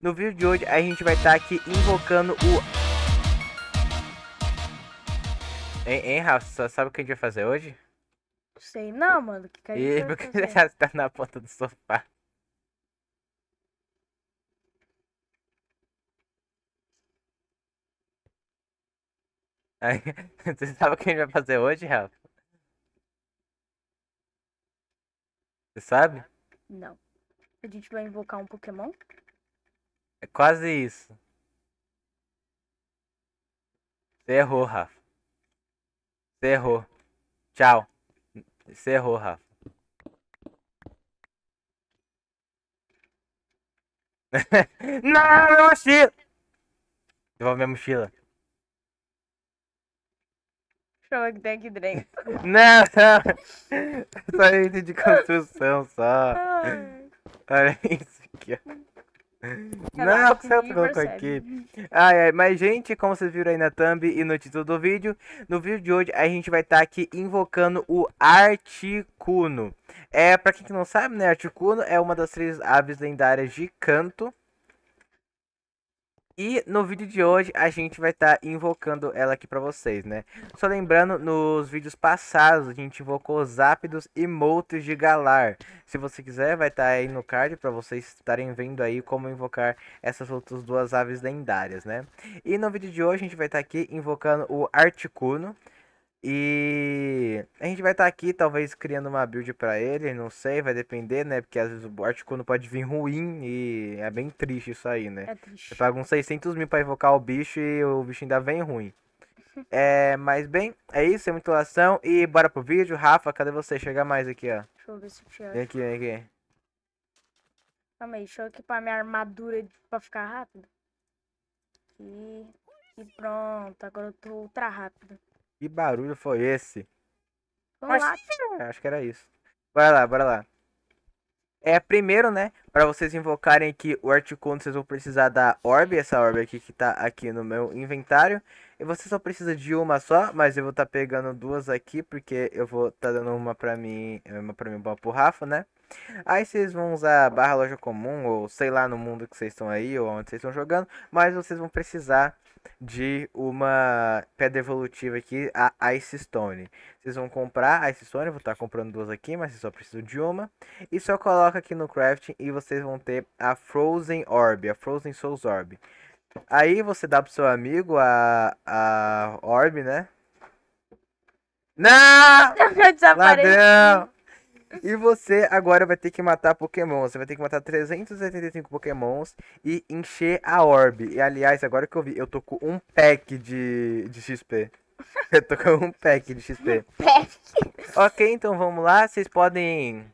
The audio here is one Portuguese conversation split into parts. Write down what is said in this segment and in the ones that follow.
No vídeo de hoje a gente vai estar tá aqui invocando o... Hein, hein Raul, só sabe o que a gente vai fazer hoje? Sei não, mano. Que cara Ih, porque você tá na ponta do sofá. você sabe o que a gente vai fazer hoje, Rafa? Você sabe? Não. A gente vai invocar um Pokémon? É quase isso. Você errou, Rafa. Você errou. Tchau. Você errou, Rafa. Não, minha mochila! Devolve minha mochila. Show que tem aqui dentro. Não, não. Só item de construção, só. Olha isso aqui, ó. Não, é que você colocou aqui. Ai, ai, mas, gente, como vocês viram aí na thumb e no título do vídeo, no vídeo de hoje a gente vai estar tá aqui invocando o Articuno. É, pra quem não sabe, né, Articuno é uma das três aves lendárias de canto. E no vídeo de hoje a gente vai estar tá invocando ela aqui para vocês, né? Só lembrando, nos vídeos passados a gente invocou Zapdos e Moltres de Galar. Se você quiser, vai estar tá aí no card para vocês estarem vendo aí como invocar essas outras duas aves lendárias, né? E no vídeo de hoje a gente vai estar tá aqui invocando o Articuno. E a gente vai estar tá aqui, talvez, criando uma build para ele, não sei, vai depender, né? Porque às vezes o Articuno pode vir ruim e é bem triste isso aí, né? É triste. Você paga uns 600 mil pra invocar o bicho e o bicho ainda vem ruim. é, mas bem, é isso, é muita lação e bora pro vídeo. Rafa, cadê você? Chega mais aqui, ó. Deixa eu ver se eu te acho. Vem aqui, vem aqui. Calma aí, deixa eu equipar minha armadura pra ficar rápido. E pronto, agora eu tô ultra rápido. Que barulho foi esse? Vamos Acho, lá. É, acho que era isso. Bora lá, bora lá. É, primeiro, né, para vocês invocarem aqui o Articuno, vocês vão precisar da orbe, essa orbe aqui que tá aqui no meu inventário. E você só precisa de uma só, mas eu vou estar tá pegando duas aqui, porque eu vou estar tá dando uma pra mim, uma pra mim uma pro Rafa, né? Aí vocês vão usar a barra loja comum, ou sei lá no mundo que vocês estão aí, ou onde vocês estão jogando, mas vocês vão precisar de uma pedra evolutiva aqui, a Ice Stone. Vocês vão comprar a Ice Stone, vou estar tá comprando duas aqui, mas vocês só precisam de uma. E só coloca aqui no crafting e vocês vão ter a Frozen Orb, a Frozen Souls Orb. Aí você dá pro seu amigo a, a orb, né? Não! Eu desapareci. Ladrão! E você agora vai ter que matar Pokémon. Você vai ter que matar 385 Pokémons e encher a orb. E aliás, agora que eu vi, eu tô com um pack de, de XP. eu tô com um pack de XP. Um pack. ok, então vamos lá. Vocês podem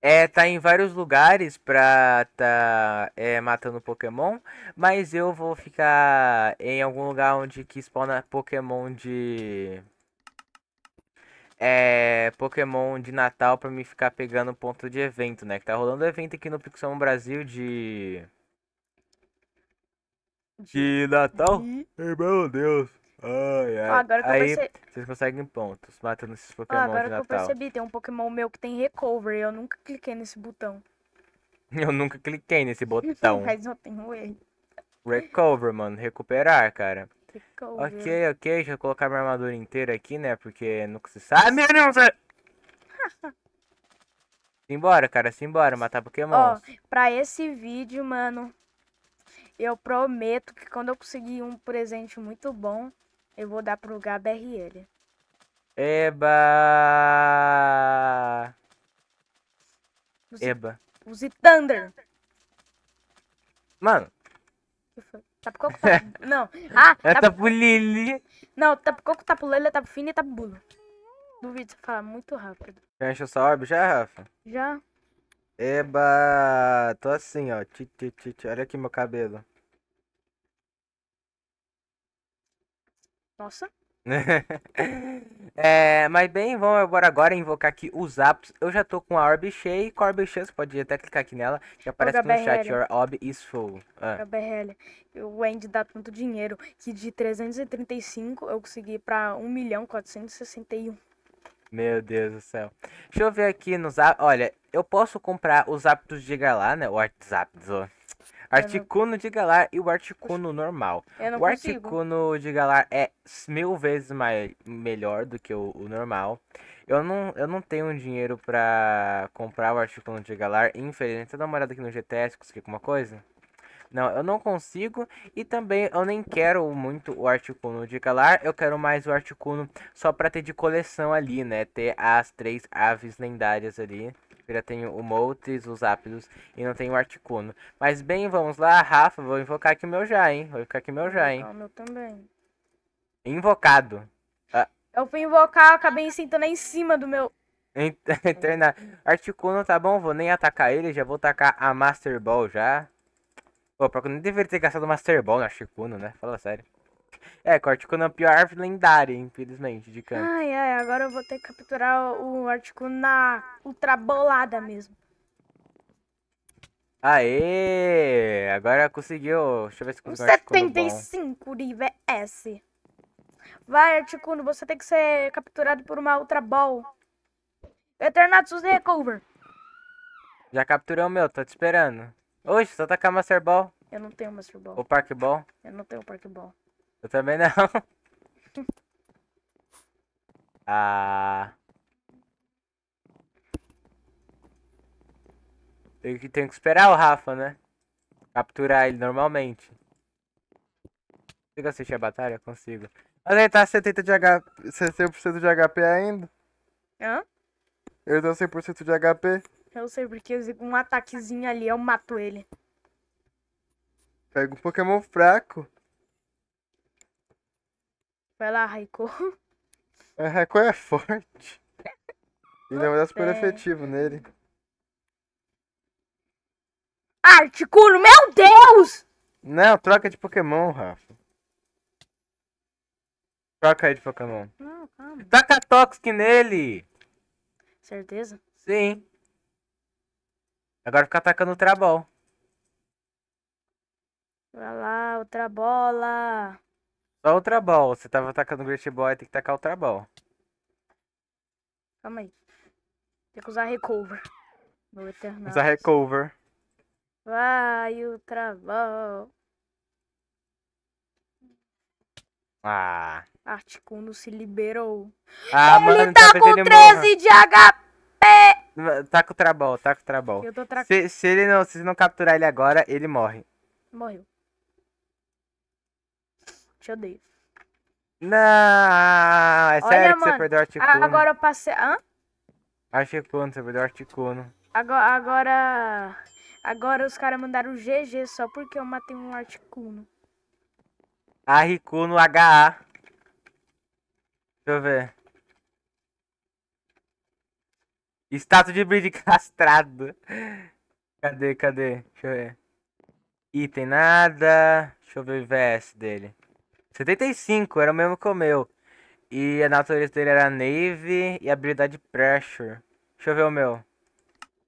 é, tá em vários lugares pra tá é, matando Pokémon, mas eu vou ficar em algum lugar onde que spawna Pokémon de... É, Pokémon de Natal pra me ficar pegando ponto de evento, né? Que tá rolando evento aqui no Pixel Brasil de... De Natal? Meu Deus agora que eu perce- vocês conseguem pontos matando esses Pokémon Ah, agora de que eu percebi, tem um Pokémon meu que tem Recover Eu nunca cliquei nesse botão. Eu nunca cliquei nesse botão. Mas eu tenho ele. Recover, mano. Recuperar, cara. recover. Ok, ok. Deixa eu colocar minha armadura inteira aqui, né? Porque nunca se sabe. Ah, meu Deus! É! Simbora, cara. Simbora. Matar Ó, Pokémon. pra esse vídeo, mano, eu prometo que quando eu conseguir um presente muito bom, eu vou dar pro Gabriel. Eba! Use, Eba. Use Thunder. Mano. Tá por coco, tá? Não. Ah, é tapo... tapo lili. Não, tapo tá coco, tapo tá lele, tá pro fina e pro bulo. Duvido você falar muito rápido. Já encheu sua orbe já, Rafa? Já. Eba! Tô assim, ó. Olha aqui meu cabelo. Nossa. é, mas bem, vamos agora, agora invocar aqui os aptos. Eu já tô com a Orb cheia e com a Orb cheia você pode até clicar aqui nela. Que aparece aqui no chat, your Orb is full. Ah. BRL, o Andy dá tanto dinheiro que de 335 eu consegui pra 1 milhão 461. Meu Deus do céu. Deixa eu ver aqui nos aptos. Olha, eu posso comprar os aptos de Galá, né? O WhatsApp, ó. Articuno de Galar e o Articuno normal. o Articuno consigo. de Galar é mil vezes mais, melhor do que o, o, normal. Eu não, eu não tenho dinheiro pra comprar o Articuno de Galar. Infelizmente, dá uma olhada aqui no GTS, consegui alguma coisa? Não, eu não consigo. E também eu nem quero muito o Articuno de Galar. Eu quero mais o Articuno só pra ter de coleção ali, né? Ter as três aves lendárias ali. Safira tem o Moltres, os Zapdos e não tem o Articuno. Mas bem, vamos lá, Rafa, vou invocar aqui o meu já, hein? Vou invocar aqui o meu já, hein? Ah, o meu também. Invocado. Ah. Eu fui invocar, acabei sentando em cima do meu... Interna... Articuno, tá bom, vou nem atacar ele, já vou atacar a Master Ball já. Pô, pra que eu nem deveria ter gastado Master Ball no Articuno, né? Fala sério. É, Corticuno é a pior árvore lendária, infelizmente, de campo. Ai, ai, agora eu vou ter que capturar o Articuno na ultrabolada mesmo. Aê! Agora conseguiu. Deixa eu ver se conseguiu. Um 75 de VS. Vai, Articuno, você tem que ser capturado por uma Ultra Ball. Eternatus Recover. Já capturei o meu, tô te esperando. Oxe, só tacar Master Ball. Eu não tenho Master Ball. O Park Ball? Eu não tenho Park Ball. Eu também não. ah. Tem que, tem que esperar o Rafa, né? Capturar ele normalmente. Consigo assistir a batalha? Consigo. Mas ele tá 70 de HP, 60% de HP ainda? Hã? Ele tá 100% de HP? Eu sei, porque um ataquezinho ali eu mato ele. Pega um Pokémon fraco. Vai lá, Raico. É, Raiko é forte. E é verdade super é. efetivo nele. Articuno, meu Deus! Não, troca de Pokémon, Rafa. Troca aí de Pokémon. Não, calma. Taca Toxic nele! Certeza? Sim. Agora fica atacando o Trabol. Vai lá, outra bola. Só o trabalho. Você tava atacando o Great Boy, tem que tacar o trabalho. Calma aí. Tem que usar recover. Vou Eternatus. Usar recover. Vai o trabalho. Ah. Articuno se liberou. Ah, ele mano, tá com 13 morra. de HP! Tá com o Trabal, tá com o Trabal. Eu tô tra... se, se ele não, se não capturar ele agora, ele morre. Morreu te odeio. Não, é Olha, sério que você perdeu o Articuno. Agora eu passei. Hã? Articuno, você perdeu o Articuno. Né? Agora. Agora, agora os caras mandaram GG só porque eu matei um Articuno. Arricuno HA. Deixa eu ver. Estátua de brilho castrado. Cadê, cadê? Deixa eu ver. Item nada. Deixa eu ver o VS dele. 75, era o mesmo que o meu. E a natureza dele era Navy e habilidade Pressure. Deixa eu ver o meu.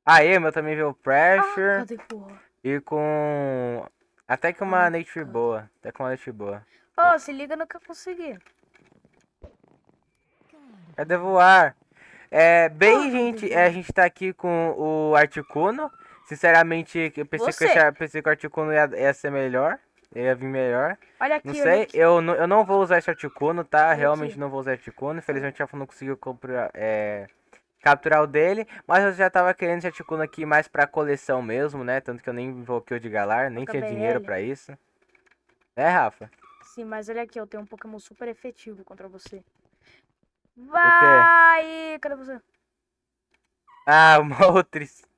Aí, ah, o meu também veio Pressure. Ah, tá, e com. Até que uma ah, tá. Nature boa. Até que uma Nature boa. Ô, oh, se liga no que eu consegui. Cadê voar? É, bem, oh, gente, é, a gente tá aqui com o Articuno. Sinceramente, eu pensei que, eu, pensei que o Articuno ia, ia ser melhor. Eu ia vir melhor. Olha aqui, Não sei, aqui. Eu, não, eu não vou usar esse Articuno, tá? Entendi. Realmente não vou usar Articuno. Infelizmente eu não conseguiu comprar, é, capturar o dele. Mas eu já tava querendo esse Articuno aqui mais pra coleção mesmo, né? Tanto que eu nem invoquei o de Galar, nem tinha dinheiro ele. pra isso. É, Rafa? Sim, mas olha aqui, eu tenho um Pokémon super efetivo contra você. Vai! Cadê você? Ah, o Moltres.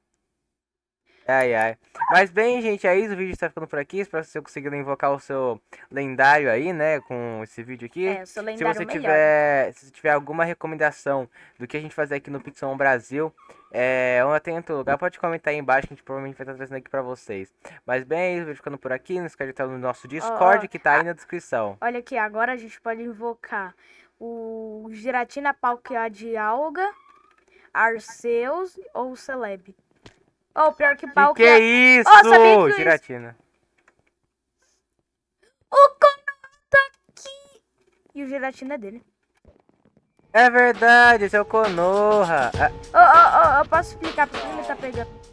Ai, ai. Mas bem, gente, é isso. O vídeo está ficando por aqui. Espero que você conseguiu invocar o seu lendário aí, né? Com esse vídeo aqui. É, o seu lendário se você melhor. tiver, Se tiver alguma recomendação do que a gente fazer aqui no Pixelmon Brasil, é, ou até em outro lugar, pode comentar aí embaixo que a gente provavelmente vai estar trazendo aqui pra vocês. Mas bem, é isso. O vídeo ficando por aqui. Não esquece de estar no nosso Discord, oh, oh. que tá aí na descrição. Olha aqui, agora a gente pode invocar o Giratina Palquear de Alga, Arceus ou Celeb. Ô, oh, pior que pau que. Que, é, é isso, oh, sabia que Giratina? Isso... O Konoha tá aqui! E o Giratina é dele. É verdade, esse é o Konoha. Ô, ô, ô, eu posso explicar por que ele tá pegando.